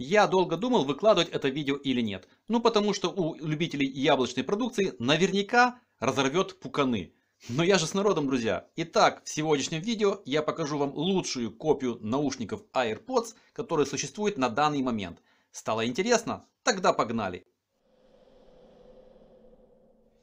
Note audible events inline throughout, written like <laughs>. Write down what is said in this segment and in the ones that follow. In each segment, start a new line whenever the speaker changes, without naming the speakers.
Я долго думал, выкладывать это видео или нет. Ну, потому что у любителей яблочной продукции наверняка разорвет пуканы. Но я же с народом, друзья. Итак, в сегодняшнем видео я покажу вам лучшую копию наушников AirPods, которые существуют на данный момент. Стало интересно? Тогда погнали!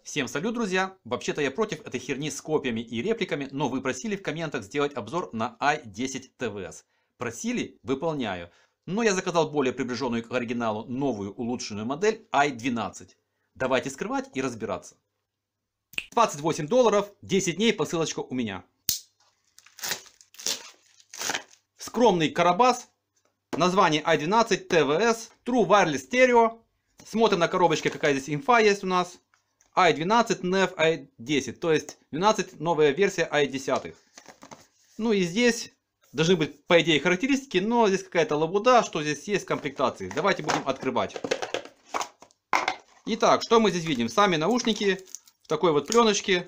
Всем салют, друзья! Вообще-то я против этой херни с копиями и репликами, но вы просили в комментах сделать обзор на i10 TVS. Просили? Выполняю. Но я заказал более приближенную к оригиналу новую улучшенную модель i12. Давайте скрывать и разбираться. 28 долларов, 10 дней, посылочка у меня. Скромный карабас, название i12, TVS, True Wireless Stereo. Смотрим на коробочке, какая здесь инфа есть у нас. i12, NEF, i10, то есть 12 новая версия i10. Ну и здесь Должны быть, по идее, характеристики, но здесь какая-то лабуда, что здесь есть комплектации. Давайте будем открывать. Итак, что мы здесь видим? Сами наушники в такой вот пленочке.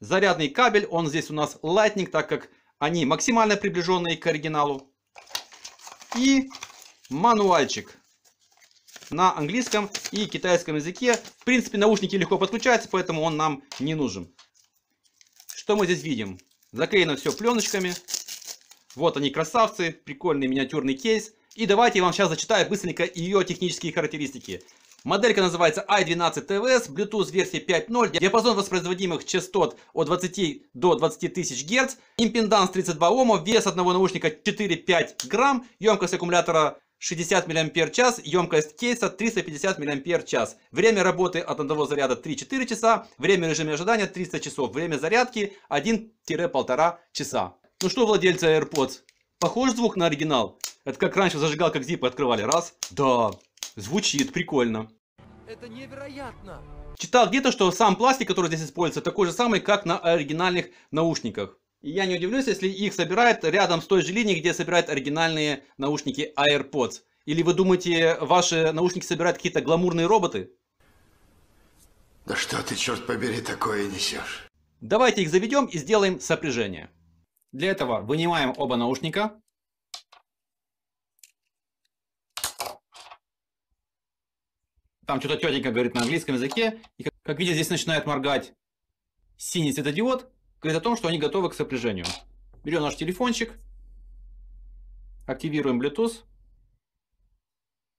Зарядный кабель, он здесь у нас Lightning, так как они максимально приближенные к оригиналу. И мануальчик на английском и китайском языке. В принципе, наушники легко подключаются, поэтому он нам не нужен. Что мы здесь видим? Заклеено все пленочками. Вот они, красавцы. Прикольный миниатюрный кейс. И давайте я вам сейчас зачитаю быстренько ее технические характеристики. Моделька называется i12TVS, Bluetooth версии 5.0, диапазон воспроизводимых частот от 20 до 20 тысяч Гц, импеданс 32 Ом, вес одного наушника 4-5 грамм, емкость аккумулятора 60 мАч, емкость кейса 350 мАч. Время работы от одного заряда 3-4 часа, время режима ожидания 300 часов, время зарядки 1-1,5 часа. Ну что, владельцы AirPods, похож звук на оригинал? Это как раньше зажигал, как зипы открывали. Раз. Да. Звучит прикольно. Это невероятно. Читал где-то, что сам пластик, который здесь используется, такой же самый, как на оригинальных наушниках. И я не удивлюсь, если их собирают рядом с той же линией, где собирают оригинальные наушники AirPods. Или вы думаете, ваши наушники собирают какие-то гламурные роботы? Да что ты, черт побери, такое несешь? Давайте их заведем и сделаем сопряжение. Для этого вынимаем оба наушника. Там что-то тетенька говорит на английском языке. И как видите, здесь начинает моргать синий светодиод говорит о том, что они готовы к сопряжению. Берем наш телефончик, активируем Bluetooth,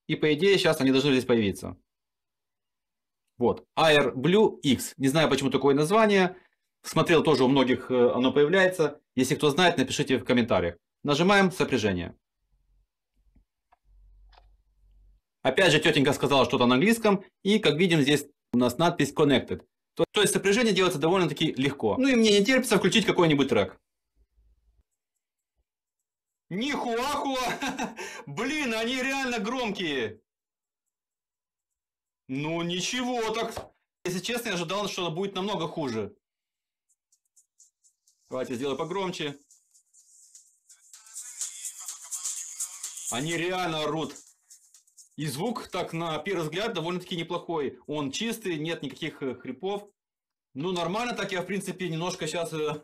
и по идее сейчас они должны здесь появиться. Вот, Air Blue X. Не знаю, почему такое название. Смотрел тоже у многих э, оно появляется. Если кто знает, напишите в комментариях. Нажимаем сопряжение. Опять же, тетенька сказала что-то на английском. И, как видим, здесь у нас надпись Connected. То, то есть сопряжение делается довольно-таки легко. Ну и мне не терпится включить какой-нибудь трек. Нихуахуа! <laughs> Блин, они реально громкие! Ну ничего так. Если честно, я ожидал, что оно будет намного хуже. Давайте сделаю погромче. Они реально орут. И звук, так, на первый взгляд, довольно-таки неплохой. Он чистый, нет никаких э, хрипов. Ну, нормально так я, в принципе, немножко сейчас э,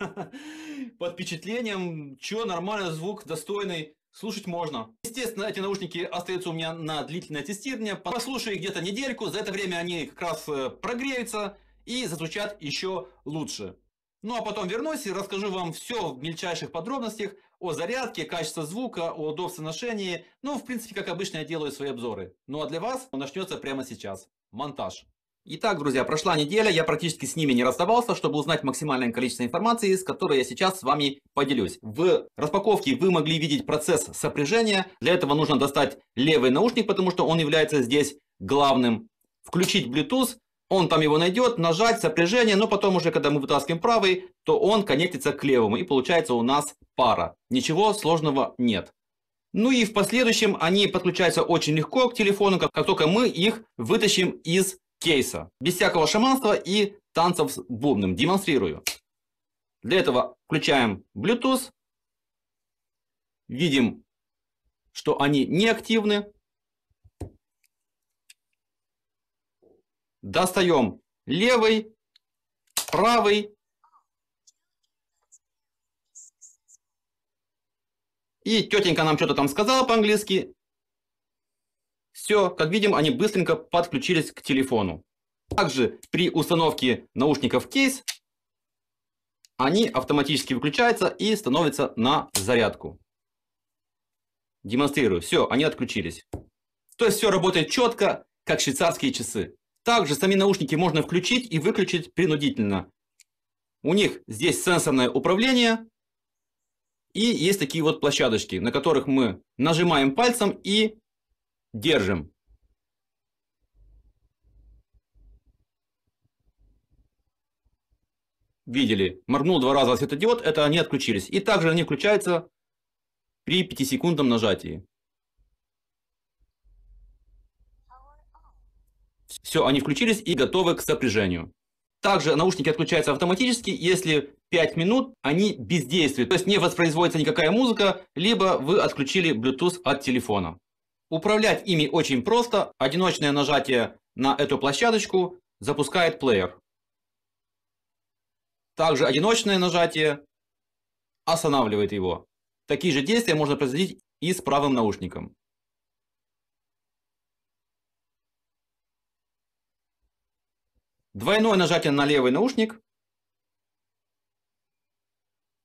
<laughs> под впечатлением. Чё, нормально, звук достойный, слушать можно. Естественно, эти наушники остаются у меня на длительное тестирование. Послушаю где-то недельку, за это время они как раз э, прогреются и зазвучат еще лучше. Ну а потом вернусь и расскажу вам все в мельчайших подробностях о зарядке, качество звука, о ношения, Ну, в принципе, как обычно, я делаю свои обзоры. Ну, а для вас он начнется прямо сейчас. Монтаж. Итак, друзья, прошла неделя, я практически с ними не расставался, чтобы узнать максимальное количество информации, с которой я сейчас с вами поделюсь. В распаковке вы могли видеть процесс сопряжения. Для этого нужно достать левый наушник, потому что он является здесь главным. Включить Bluetooth, он там его найдет, нажать, сопряжение, но потом уже, когда мы вытаскиваем правый, то он коннектится к левому. И получается у нас пара. Ничего сложного нет. Ну и в последующем они подключаются очень легко к телефону, как, как только мы их вытащим из кейса. Без всякого шаманства и танцев с бубном. Демонстрирую. Для этого включаем Bluetooth. Видим, что они не активны. достаем левый, правый И тетенька нам что-то там сказала по-английски. Все, как видим, они быстренько подключились к телефону. Также при установке наушников в кейс они автоматически выключаются и становятся на зарядку. Демонстрирую. Все, они отключились. То есть все работает четко, как швейцарские часы. Также сами наушники можно включить и выключить принудительно. У них здесь сенсорное управление. И есть такие вот площадочки, на которых мы нажимаем пальцем и держим. Видели, моргнул два раза светодиод, это они отключились. И также они включаются при 5-секундном нажатии. Все, они включились и готовы к сопряжению. Также наушники отключаются автоматически, если 5 минут они бездействуют, то есть не воспроизводится никакая музыка, либо вы отключили Bluetooth от телефона. Управлять ими очень просто. Одиночное нажатие на эту площадочку запускает плеер. Также одиночное нажатие останавливает его. Такие же действия можно производить и с правым наушником. Двойное нажатие на левый наушник.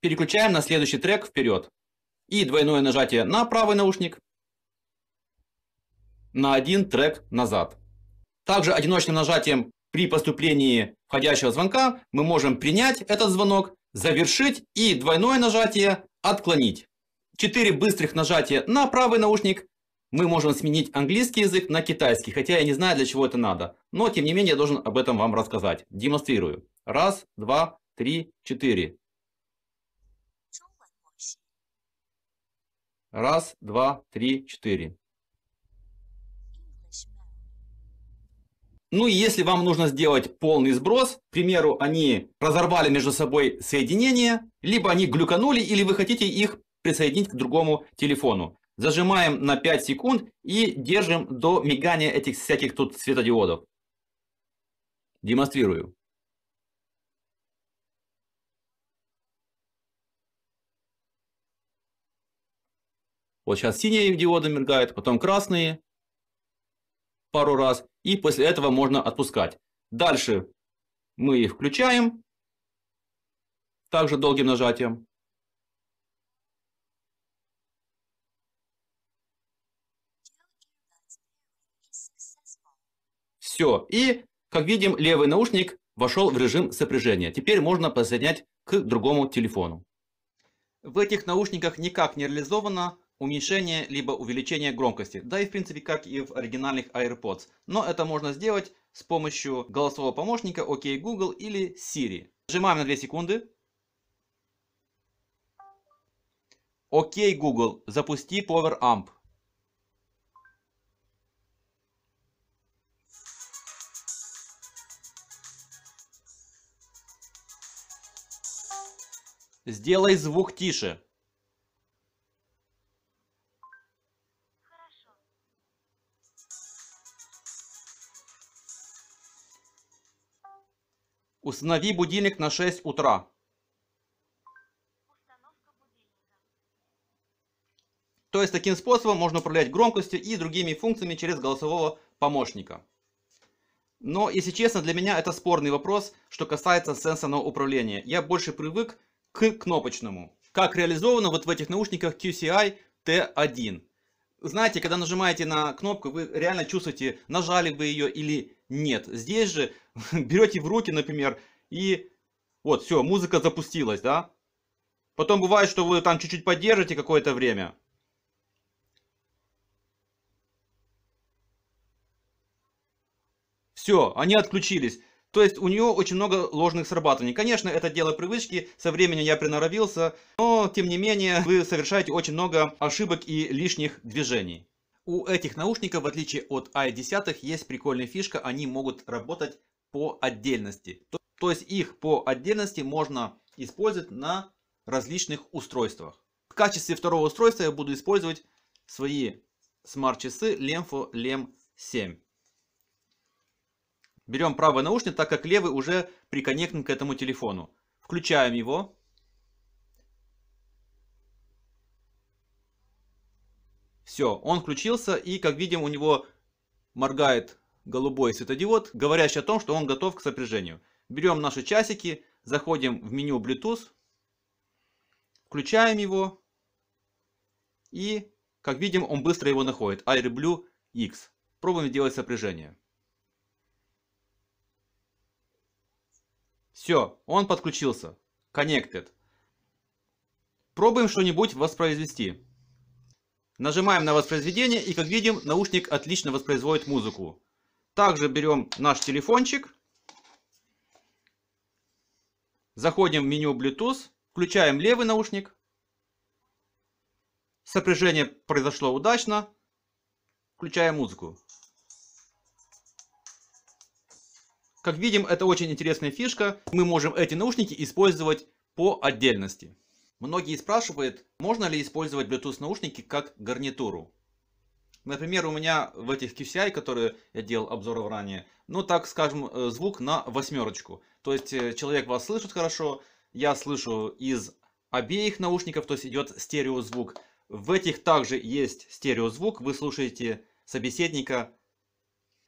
Переключаем на следующий трек вперед. И двойное нажатие на правый наушник. На один трек назад. Также одиночным нажатием при поступлении входящего звонка мы можем принять этот звонок, завершить и двойное нажатие отклонить. Четыре быстрых нажатия на правый наушник мы можем сменить английский язык на китайский, хотя я не знаю, для чего это надо. Но, тем не менее, я должен об этом вам рассказать. Демонстрирую. Раз, два, три, четыре. Раз, два, три, четыре. Ну и если вам нужно сделать полный сброс, к примеру, они разорвали между собой соединение, либо они глюканули, или вы хотите их присоединить к другому телефону зажимаем на 5 секунд и держим до мигания этих всяких тут светодиодов. Демонстрирую. Вот сейчас синие диоды мигают, потом красные пару раз. И после этого можно отпускать. Дальше мы их включаем. Также долгим нажатием. Все. И, как видим, левый наушник вошел в режим сопряжения. Теперь можно подсоединять к другому телефону. В этих наушниках никак не реализовано уменьшение либо увеличение громкости. Да и в принципе как и в оригинальных AirPods. Но это можно сделать с помощью голосового помощника OK Google или Siri. Нажимаем на 2 секунды. OK Google, запусти Power Amp. Сделай звук тише. Хорошо. Установи будильник на 6 утра. То есть таким способом можно управлять громкостью и другими функциями через голосового помощника. Но, если честно, для меня это спорный вопрос, что касается сенсорного управления. Я больше привык к кнопочному. Как реализовано вот в этих наушниках QCI T1. Знаете, когда нажимаете на кнопку, вы реально чувствуете, нажали вы ее или нет. Здесь же <laughs> берете в руки, например, и вот, все, музыка запустилась, да? Потом бывает, что вы там чуть-чуть поддержите какое-то время. Все, они отключились. То есть у нее очень много ложных срабатываний. Конечно, это дело привычки, со временем я приноровился, но тем не менее вы совершаете очень много ошибок и лишних движений. У этих наушников, в отличие от i10, есть прикольная фишка, они могут работать по отдельности. То, то есть их по отдельности можно использовать на различных устройствах. В качестве второго устройства я буду использовать свои смарт-часы Lenfo Lem 7. Берем правый наушник, так как левый уже приконнектен к этому телефону. Включаем его. Все, он включился и, как видим, у него моргает голубой светодиод, говорящий о том, что он готов к сопряжению. Берем наши часики, заходим в меню Bluetooth, включаем его и, как видим, он быстро его находит. AirBlue X. Пробуем сделать сопряжение. Все, он подключился. Connected. Пробуем что-нибудь воспроизвести. Нажимаем на воспроизведение и, как видим, наушник отлично воспроизводит музыку. Также берем наш телефончик. Заходим в меню Bluetooth. Включаем левый наушник. Сопряжение произошло удачно. Включаем музыку. Как видим, это очень интересная фишка. Мы можем эти наушники использовать по отдельности. Многие спрашивают, можно ли использовать Bluetooth наушники как гарнитуру. Например, у меня в этих QCI, которые я делал обзоров ранее, ну так скажем, э, звук на восьмерочку. То есть э, человек вас слышит хорошо, я слышу из обеих наушников, то есть идет стереозвук. В этих также есть стереозвук, вы слушаете собеседника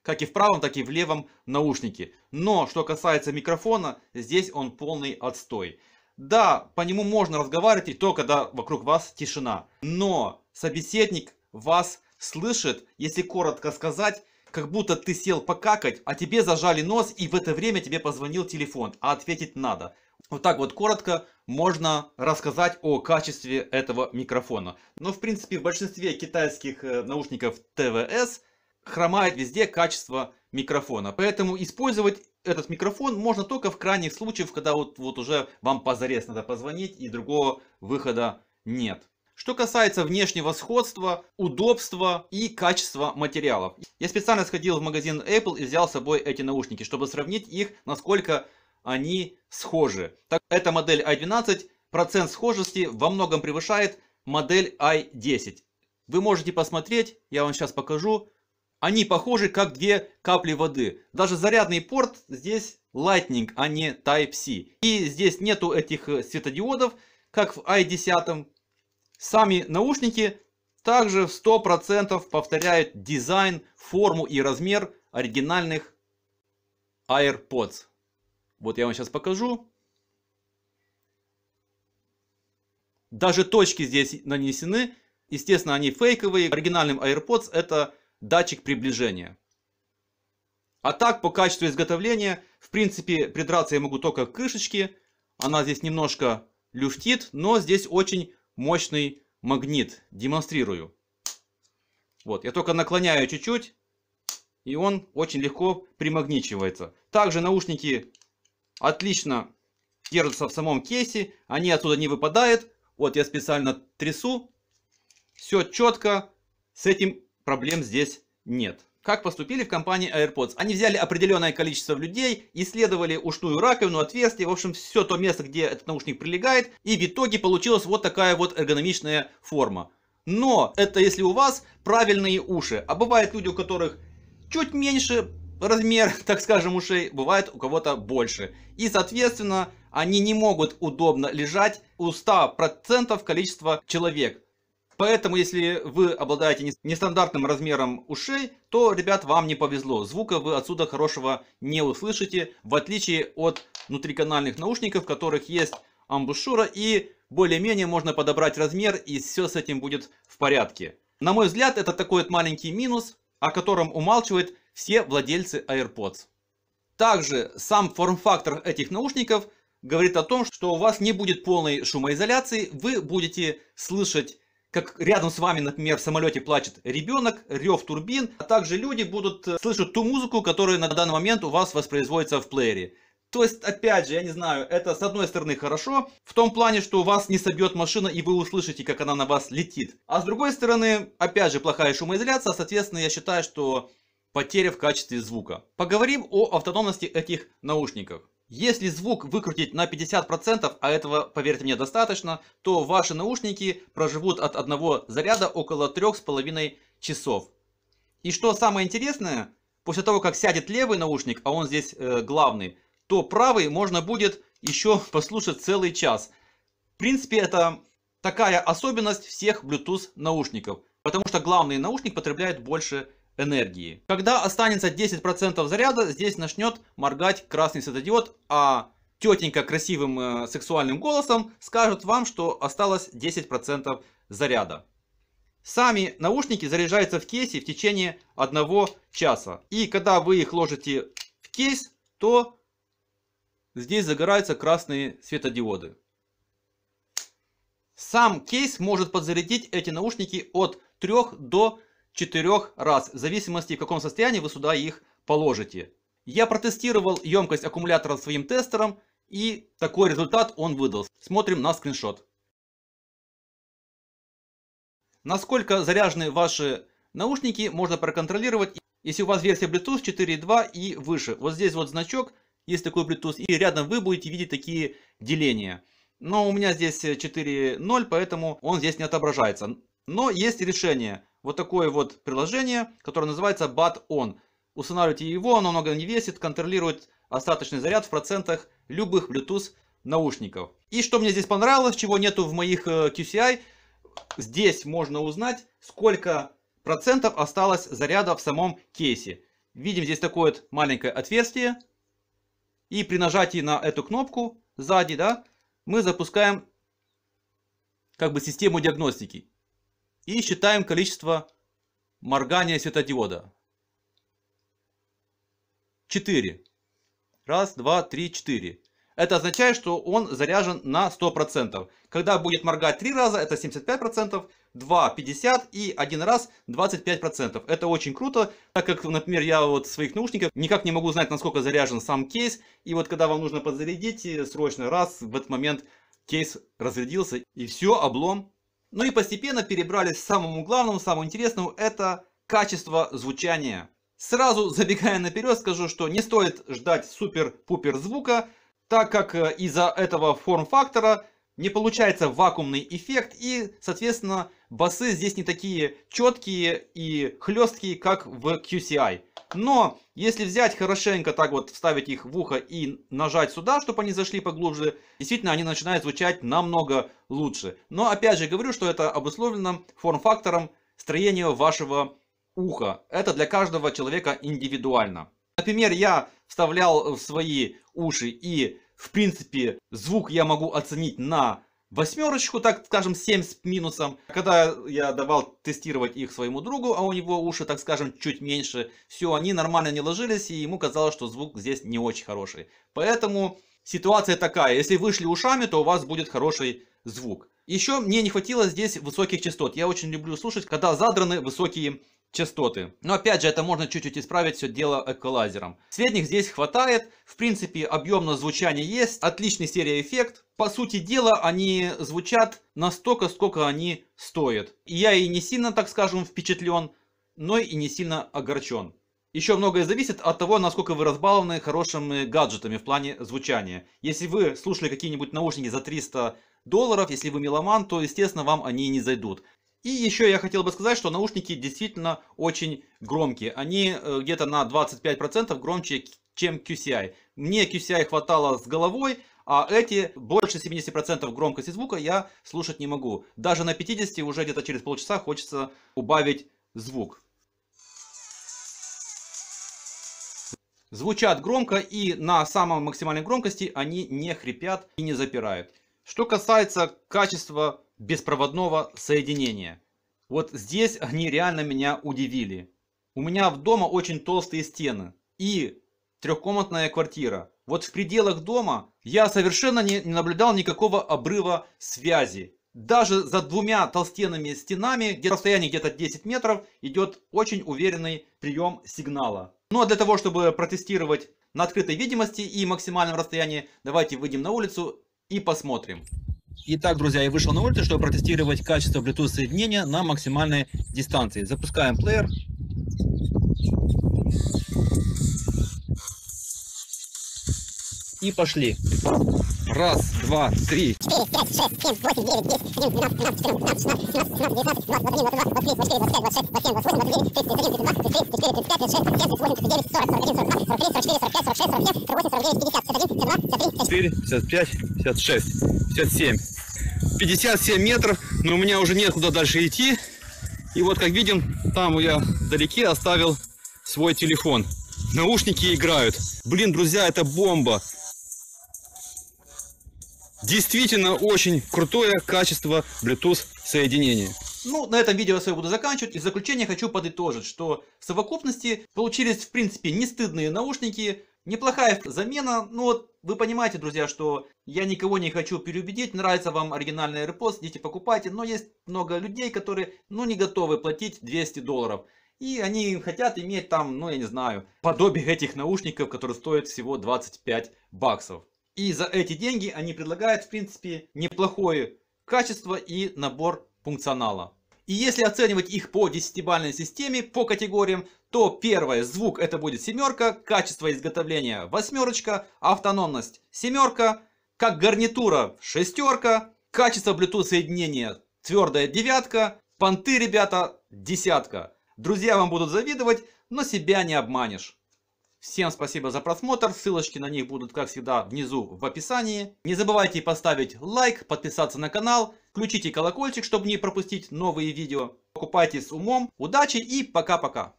как и в правом, так и в левом наушнике. Но что касается микрофона, здесь он полный отстой. Да, по нему можно разговаривать и то, когда вокруг вас тишина. Но собеседник вас слышит, если коротко сказать, как будто ты сел покакать, а тебе зажали нос и в это время тебе позвонил телефон, а ответить надо. Вот так вот коротко можно рассказать о качестве этого микрофона. Но ну, в принципе в большинстве китайских э, наушников ТВС хромает везде качество микрофона. Поэтому использовать этот микрофон можно только в крайних случаях, когда вот, вот уже вам позарез надо позвонить и другого выхода нет. Что касается внешнего сходства, удобства и качества материалов. Я специально сходил в магазин Apple и взял с собой эти наушники, чтобы сравнить их, насколько они схожи. Так, эта модель i12 процент схожести во многом превышает модель i10. Вы можете посмотреть, я вам сейчас покажу, они похожи как две капли воды. Даже зарядный порт здесь Lightning, а не Type-C. И здесь нету этих э, светодиодов, как в i10. Сами наушники также в 100% повторяют дизайн, форму и размер оригинальных AirPods. Вот я вам сейчас покажу. Даже точки здесь нанесены. Естественно, они фейковые. Оригинальным AirPods это датчик приближения. А так, по качеству изготовления, в принципе, придраться я могу только к крышечке. Она здесь немножко люфтит, но здесь очень мощный магнит. Демонстрирую. Вот, я только наклоняю чуть-чуть, и он очень легко примагничивается. Также наушники отлично держатся в самом кейсе, они отсюда не выпадают. Вот я специально трясу, все четко, с этим проблем здесь нет. Как поступили в компании AirPods? Они взяли определенное количество людей, исследовали ушную раковину, отверстие, в общем, все то место, где этот наушник прилегает, и в итоге получилась вот такая вот эргономичная форма. Но это если у вас правильные уши. А бывают люди, у которых чуть меньше размер, <laughs> так скажем, ушей, бывает у кого-то больше. И, соответственно, они не могут удобно лежать у 100% количества человек. Поэтому, если вы обладаете нестандартным размером ушей, то, ребят, вам не повезло. Звука вы отсюда хорошего не услышите, в отличие от внутриканальных наушников, в которых есть амбушюра и более-менее можно подобрать размер и все с этим будет в порядке. На мой взгляд, это такой вот маленький минус, о котором умалчивают все владельцы AirPods. Также сам форм-фактор этих наушников говорит о том, что у вас не будет полной шумоизоляции, вы будете слышать как рядом с вами, например, в самолете плачет ребенок, рев турбин, а также люди будут э, слышать ту музыку, которая на данный момент у вас воспроизводится в плеере. То есть, опять же, я не знаю, это с одной стороны хорошо, в том плане, что у вас не собьет машина и вы услышите, как она на вас летит. А с другой стороны, опять же, плохая шумоизоляция, соответственно, я считаю, что потеря в качестве звука. Поговорим о автономности этих наушников. Если звук выкрутить на 50%, а этого, поверьте мне, достаточно, то ваши наушники проживут от одного заряда около 3,5 часов. И что самое интересное, после того, как сядет левый наушник, а он здесь э, главный, то правый можно будет еще <laughs> послушать целый час. В принципе, это такая особенность всех Bluetooth наушников, потому что главный наушник потребляет больше энергии. Когда останется 10% заряда, здесь начнет моргать красный светодиод, а тетенька красивым э, сексуальным голосом скажет вам, что осталось 10% заряда. Сами наушники заряжаются в кейсе в течение одного часа. И когда вы их ложите в кейс, то здесь загораются красные светодиоды. Сам кейс может подзарядить эти наушники от 3 до четырех раз, в зависимости в каком состоянии вы сюда их положите. Я протестировал емкость аккумулятора своим тестером и такой результат он выдал. Смотрим на скриншот. Насколько заряжены ваши наушники, можно проконтролировать. Если у вас версия Bluetooth 4.2 и выше. Вот здесь вот значок, есть такой Bluetooth. И рядом вы будете видеть такие деления. Но у меня здесь 4.0, поэтому он здесь не отображается. Но есть решение вот такое вот приложение, которое называется BatOn. Устанавливайте его, оно много не весит, контролирует остаточный заряд в процентах любых Bluetooth наушников. И что мне здесь понравилось, чего нету в моих э, QCI, здесь можно узнать, сколько процентов осталось заряда в самом кейсе. Видим здесь такое вот маленькое отверстие. И при нажатии на эту кнопку сзади, да, мы запускаем как бы систему диагностики и считаем количество моргания светодиода. 4. Раз, два, три, четыре. Это означает, что он заряжен на 100%. Когда будет моргать 3 раза, это 75%, 2 50% и один раз 25%. Это очень круто, так как, например, я вот в своих наушниках никак не могу знать, насколько заряжен сам кейс. И вот когда вам нужно подзарядить э, срочно, раз, в этот момент кейс разрядился и все, облом ну и постепенно перебрались к самому главному, самому интересному, это качество звучания. Сразу забегая наперед, скажу, что не стоит ждать супер-пупер звука, так как э, из-за этого форм-фактора не получается вакуумный эффект и, соответственно, басы здесь не такие четкие и хлесткие, как в QCI. Но если взять хорошенько так вот, вставить их в ухо и нажать сюда, чтобы они зашли поглубже, действительно они начинают звучать намного лучше. Но опять же говорю, что это обусловлено форм-фактором строения вашего уха. Это для каждого человека индивидуально. Например, я вставлял в свои уши и в принципе звук я могу оценить на восьмерочку, так скажем, 7 с минусом. Когда я давал тестировать их своему другу, а у него уши, так скажем, чуть меньше, все, они нормально не ложились, и ему казалось, что звук здесь не очень хороший. Поэтому ситуация такая, если вышли ушами, то у вас будет хороший звук. Еще мне не хватило здесь высоких частот. Я очень люблю слушать, когда задраны высокие частоты. Но опять же, это можно чуть-чуть исправить все дело эквалайзером. Средних здесь хватает. В принципе, объемное звучание есть. Отличный стереоэффект по сути дела, они звучат настолько, сколько они стоят. я и не сильно, так скажем, впечатлен, но и не сильно огорчен. Еще многое зависит от того, насколько вы разбалованы хорошими гаджетами в плане звучания. Если вы слушали какие-нибудь наушники за 300 долларов, если вы меломан, то, естественно, вам они не зайдут. И еще я хотел бы сказать, что наушники действительно очень громкие. Они э, где-то на 25% громче, чем QCI. Мне QCI хватало с головой, а эти больше 70% громкости звука я слушать не могу. Даже на 50 уже где-то через полчаса хочется убавить звук. Звучат громко и на самой максимальной громкости они не хрипят и не запирают. Что касается качества беспроводного соединения. Вот здесь они реально меня удивили. У меня в дома очень толстые стены и трехкомнатная квартира вот в пределах дома я совершенно не, наблюдал никакого обрыва связи. Даже за двумя толстенными стенами, где расстояние где-то 10 метров, идет очень уверенный прием сигнала. Ну а для того, чтобы протестировать на открытой видимости и максимальном расстоянии, давайте выйдем на улицу и посмотрим. Итак, друзья, я вышел на улицу, чтобы протестировать качество Bluetooth соединения на максимальной дистанции. Запускаем плеер. и пошли. Раз, два, три. Четыре, пять, шесть, семь, восемь, девять, десять, один, двенадцать, тринадцать, четырнадцать, семнадцать, девятнадцать, семь, метров, но у меня уже нет куда дальше идти. И вот, как видим, там я вдалеке оставил свой телефон. Наушники играют. Блин, друзья, это бомба. Действительно очень крутое качество Bluetooth соединения. Ну, на этом видео я свое буду заканчивать. И в заключение хочу подытожить, что в совокупности получились, в принципе, не стыдные наушники, неплохая замена. Но ну вот вы понимаете, друзья, что я никого не хочу переубедить. Нравится вам оригинальный AirPods, идите покупайте. Но есть много людей, которые, ну, не готовы платить 200 долларов. И они хотят иметь там, ну, я не знаю, подобие этих наушников, которые стоят всего 25 баксов. И за эти деньги они предлагают, в принципе, неплохое качество и набор функционала. И если оценивать их по десятибальной системе, по категориям, то первое, звук это будет семерка, качество изготовления восьмерочка, автономность семерка, как гарнитура шестерка, качество Bluetooth соединения твердая девятка, понты, ребята, десятка. Друзья вам будут завидовать, но себя не обманешь. Всем спасибо за просмотр, ссылочки на них будут, как всегда, внизу в описании. Не забывайте поставить лайк, подписаться на канал, включите колокольчик, чтобы не пропустить новые видео. Покупайте с умом, удачи и пока-пока!